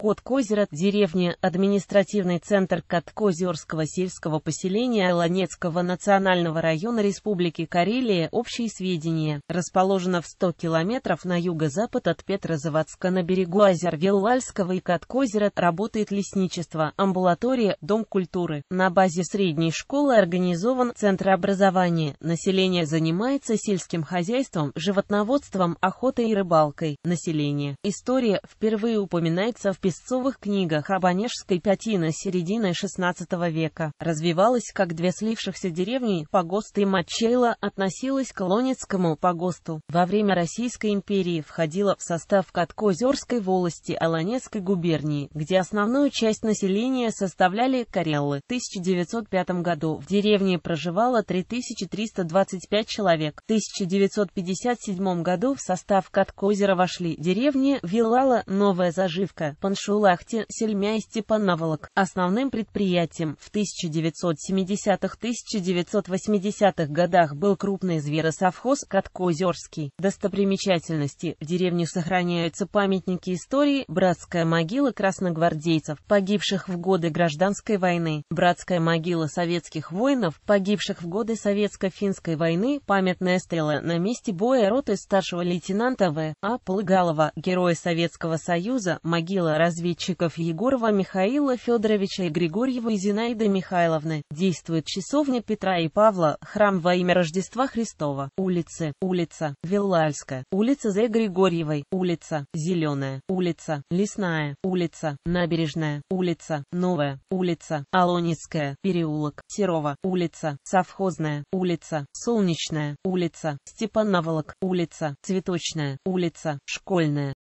кот деревня, административный центр Каткозерского сельского поселения Ланецкого национального района Республики Карелия, общие сведения, расположена в 100 километров на юго-запад от Петрозаводска на берегу озер Вилвальского и Каткозеро, работает лесничество, амбулатория, дом культуры. На базе средней школы организован центр образования, население занимается сельским хозяйством, животноводством, охотой и рыбалкой. Население. История впервые упоминается в песцовых книгах Рабанежской пятины середины XVI века, развивалась как две слившихся деревни, погосты Мачейла относилась к Лонецкому погосту. Во время Российской империи входила в состав Каткоозерской волости Аланецкой губернии, где основную часть населения составляли кареллы. В 1905 году в деревне проживало 3325 человек. В 1957 году в состав Каткоозера вошли деревни Вилала, Новая Заживка, Панши Шулахте сельмяй-степановолок основным предприятием в 1970-1980-х годах был крупный зверосовхоз Каткоозерский Достопримечательности в деревне сохраняются памятники истории, братская могила красногвардейцев, погибших в годы гражданской войны, братская могила советских воинов, погибших в годы советско-финской войны, памятная стрела на месте боя роты старшего лейтенанта В. А. Плыгалова, героя Советского Союза, могила разведчиков Егорова Михаила Федоровича и Григорьева и Зинаиды Михайловны, действует часовня Петра и Павла, храм во имя Рождества Христова, улицы, улица Виллальская, улица З. Григорьевой, улица Зеленая, улица Лесная, улица Набережная, улица Новая, улица Алоницкая, переулок Серова, улица Совхозная, улица Солнечная, улица Степановолок, улица Цветочная, улица Школьная,